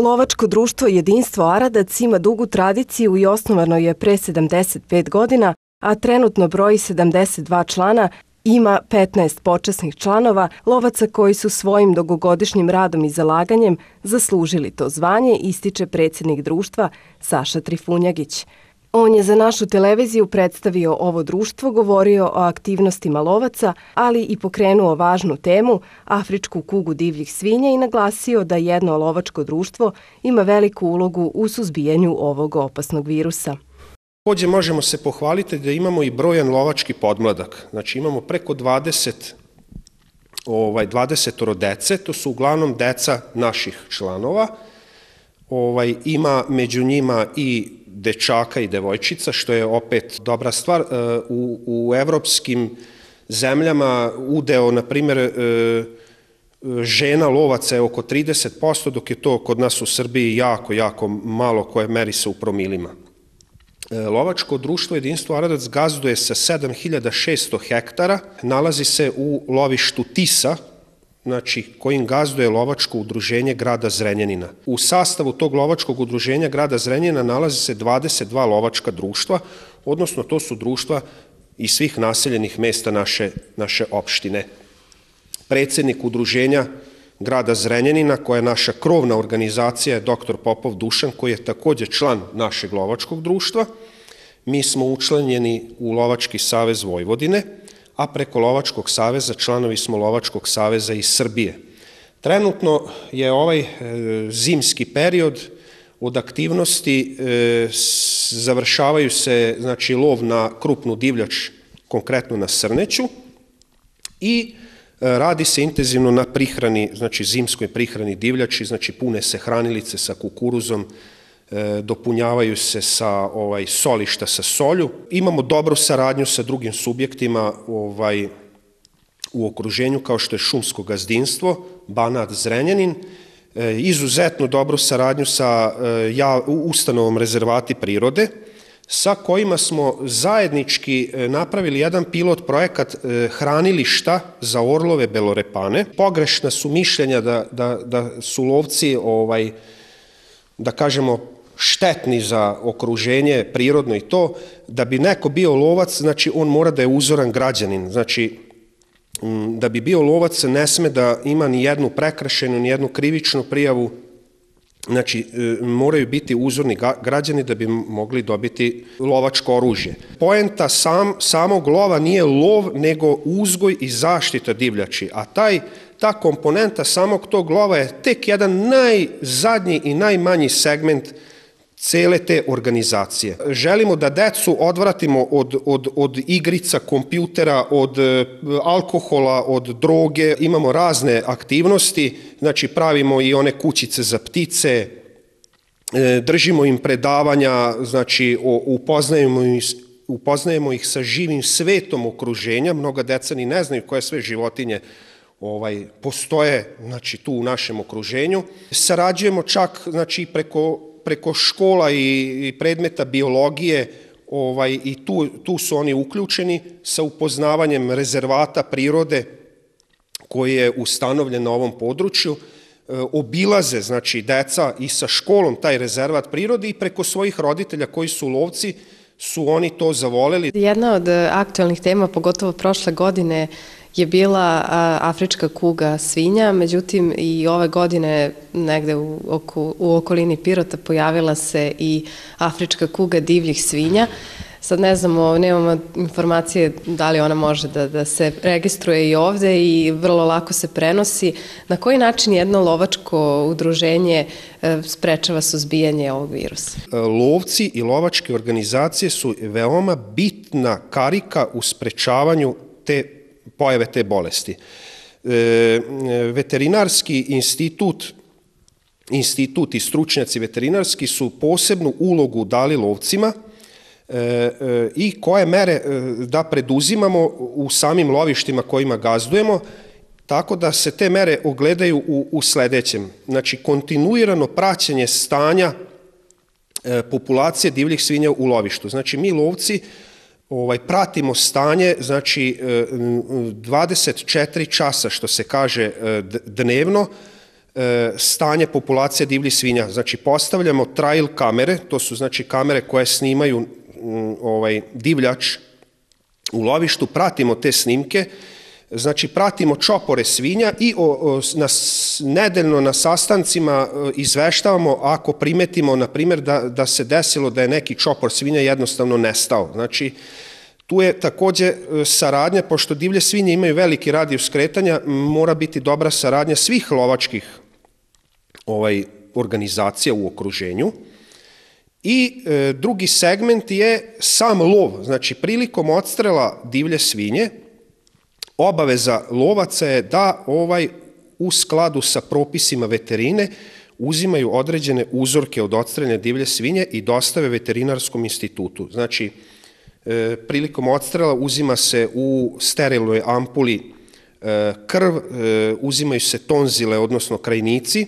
Lovačko društvo Jedinstvo Aradac ima dugu tradiciju i osnovano je pre 75 godina, a trenutno broji 72 člana, ima 15 počasnih članova, lovaca koji su svojim dugogodišnjim radom i zalaganjem zaslužili to zvanje, ističe predsednik društva Saša Trifunjagić. On je za našu televiziju predstavio ovo društvo, govorio o aktivnostima lovaca, ali i pokrenuo važnu temu, afričku kugu divljih svinja i naglasio da jedno lovačko društvo ima veliku ulogu u suzbijanju ovog opasnog virusa. Takođe možemo se pohvaliti da imamo i brojan lovački podmladak. Znači imamo preko 20 ovaj 20 rodece, to su uglavnom deca naših članova. Ovaj ima među njima i dečaka i devojčica, što je opet dobra stvar. E, u, u evropskim zemljama udeo, na primjer, e, e, žena lovaca je oko 30%, dok je to kod nas u Srbiji jako, jako malo koje meri se u promilima. Lovačko društvo Jedinstvo Aradac gazduje sa 7600 hektara, nalazi se u lovištu Tisa, znači, kojim gazduje lovačko udruženje grada Zrenjanina. U sastavu tog lovačkog udruženja grada Zrenjanina nalazi se 22 lovačka društva, odnosno to su društva iz svih naseljenih mesta naše, naše opštine. Predsednik udruženja grada Zrenjanina, koja je naša krovna organizacija, je dr. Popov Dušan, koji je takođe član našeg lovačkog društva. Mi smo učlanjeni u Lovački savez Vojvodine, a preko Lovačkog saveza članovi smo Lovačkog saveza iz Srbije. Trenutno je ovaj e, zimski period od aktivnosti e, završavaju se znači, lov na krupnu divljač, konkretno na Srneću, i e, radi se intenzivno na prihrani, znači zimskoj prihrani divljači, znači pune se hranilice sa kukuruzom, E, dopunjavaju se sa ovaj solišta sa solju. Imamo dobru saradnju sa drugim subjektima ovaj u okruženju kao što je šumsko gazdinstvo, Banat Zrenjanin, e, izuzetno dobru saradnju sa e, ja, ustanovom rezervati prirode, sa kojima smo zajednički napravili jedan pilot projekat hranilišta za orlove belorepane. Pogrešna su mišljenja da, da, da su lovci ovaj, da kažemo štetni za okruženje, prirodno i to, da bi neko bio lovac, znači on mora da je uzoran građanin. Znači, da bi bio lovac ne sme da ima ni jednu prekršenu, ni jednu krivičnu prijavu, Znači, e, moraju biti uzorni građani da bi mogli dobiti lovačko oružje. Poenta sam, samog lova nije lov, nego uzgoj i zaštita divljači, a taj ta komponenta samog tog lova je tek jedan najzadnji i najmanji segment cele te organizacije. Želimo da decu odvratimo od, od, od igrica, kompjutera, od e, alkohola, od droge. Imamo razne aktivnosti, znači pravimo i one kućice za ptice, e, držimo im predavanja, znači upoznajemo ih, upoznajemo ih sa živim svetom okruženja, mnoga deca ni ne znaju koje sve životinje ovaj postoje znači tu u našem okruženju. Sarađujemo čak znači preko preko škola i, predmeta biologije ovaj, i tu, tu su oni uključeni sa upoznavanjem rezervata prirode koji je ustanovljen na ovom području, e, obilaze, znači, deca i sa školom taj rezervat prirode i preko svojih roditelja koji su lovci, su oni to zavoleli. Jedna od e, aktualnih tema, pogotovo prošle godine, je bila afrička kuga svinja, međutim i ove godine negde u, oko, u okolini Pirota pojavila se i afrička kuga divljih svinja. Sad ne znamo, ovaj, nemamo informacije da li ona može da, da se registruje i ovde i vrlo lako se prenosi. Na koji način jedno lovačko udruženje e, sprečava suzbijanje ovog virusa? E, lovci i lovačke organizacije su veoma bitna karika u sprečavanju te pojave te bolesti. E, veterinarski institut instituti stručnjaci veterinarski su posebnu ulogu dali lovcima – i koje mere e, da preduzimamo u samim lovištima kojima gazdujemo, tako da se te mere ogledaju u, u sledećem. Znači, kontinuirano praćenje stanja e, populacije divljih svinja u lovištu. Znači, mi lovci ovaj, pratimo stanje, znači 24 e, časa, što se kaže dnevno, stanje populacije divljih svinja. Znači, postavljamo trail kamere, to su znači kamere koje snimaju ovaj, divljač u lovištu, pratimo te snimke, znači pratimo čopore svinja i o, o, na, nedeljno na sastancima e, izveštavamo ako primetimo, na primjer, da, da se desilo da je neki čopor svinja jednostavno nestao. Znači, Tu je takođe e, saradnja, pošto divlje svinje imaju veliki radijus kretanja, mora biti dobra saradnja svih lovačkih ovaj, organizacija u okruženju. I e, drugi segment je sam lov, znači prilikom odstrela divlje svinje obaveza lovaca je da ovaj u skladu sa propisima veterine uzimaju određene uzorke od odstreljene divlje svinje i dostave veterinarskom institutu. Znači, e, prilikom odstrela uzima se u sterilnoj ampuli e, krv, e, uzimaju se tonzile, odnosno krajnici,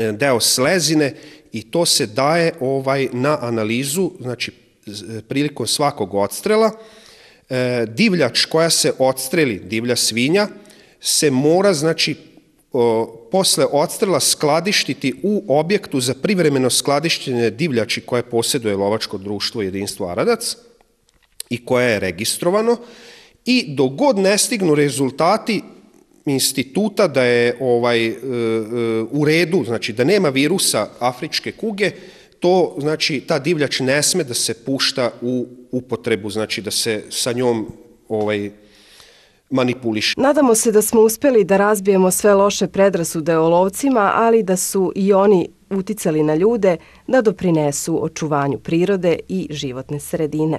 e, deo slezine i to se daje ovaj na analizu, znači prilikom svakog odstrela. E, divljač koja se odstreli, divlja svinja, se mora znači o, posle odstrela skladištiti u objektu za privremeno skladištenje divljači koje posjeduje lovačko društvo Jedinstvo Aradac i koje je registrovano i dogod ne stignu rezultati instituta da je ovaj e, e, u redu, znači da nema virusa afričke kuge, to znači ta divljač ne sme da se pušta u upotrebu, znači da se sa njom ovaj manipuliše. Nadamo se da smo uspeli da razbijemo sve loše predrasude o lovcima, ali da su i oni uticali na ljude da doprinesu očuvanju prirode i životne sredine.